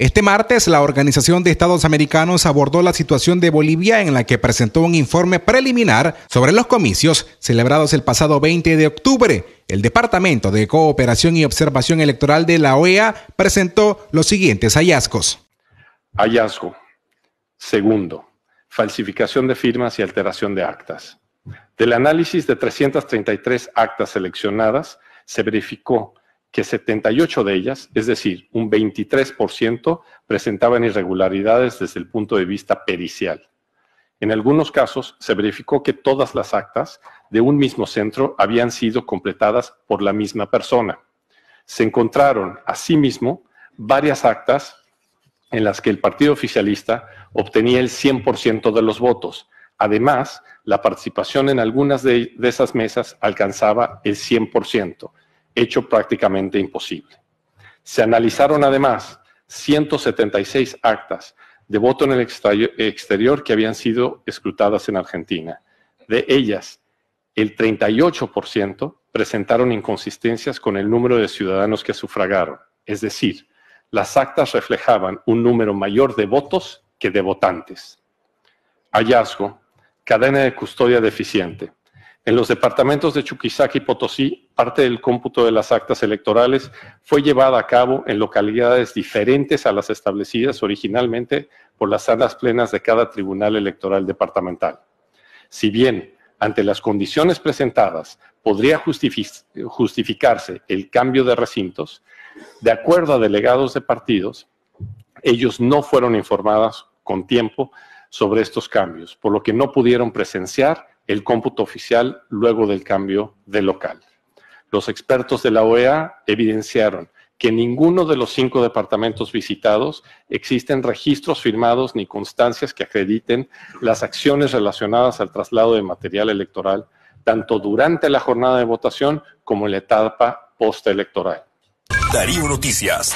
Este martes, la Organización de Estados Americanos abordó la situación de Bolivia en la que presentó un informe preliminar sobre los comicios celebrados el pasado 20 de octubre. El Departamento de Cooperación y Observación Electoral de la OEA presentó los siguientes hallazgos. Hallazgo. Segundo, falsificación de firmas y alteración de actas. Del análisis de 333 actas seleccionadas, se verificó que 78 de ellas, es decir, un 23%, presentaban irregularidades desde el punto de vista pericial. En algunos casos se verificó que todas las actas de un mismo centro habían sido completadas por la misma persona. Se encontraron, asimismo, varias actas en las que el partido oficialista obtenía el 100% de los votos. Además, la participación en algunas de, esas mesas alcanzaba el 100% hecho prácticamente imposible. Se analizaron además 176 actas de voto en el exterior que habían sido escrutadas en Argentina. De ellas, el 38% presentaron inconsistencias con el número de ciudadanos que sufragaron. Es decir, las actas reflejaban un número mayor de votos que de votantes. Hallazgo, cadena de custodia deficiente. En los departamentos de Chuquisaca y Potosí parte del cómputo de las actas electorales fue llevada a cabo en localidades diferentes a las establecidas originalmente por las salas plenas de cada tribunal electoral departamental. Si bien, ante las condiciones presentadas, podría justificarse el cambio de recintos, de acuerdo a delegados de partidos, ellos no fueron informados con tiempo sobre estos cambios, por lo que no pudieron presenciar el cómputo oficial luego del cambio de local los expertos de la OEA evidenciaron que en ninguno de los cinco departamentos visitados existen registros firmados ni constancias que acrediten las acciones relacionadas al traslado de material electoral, tanto durante la jornada de votación como en la etapa postelectoral. Darío Noticias.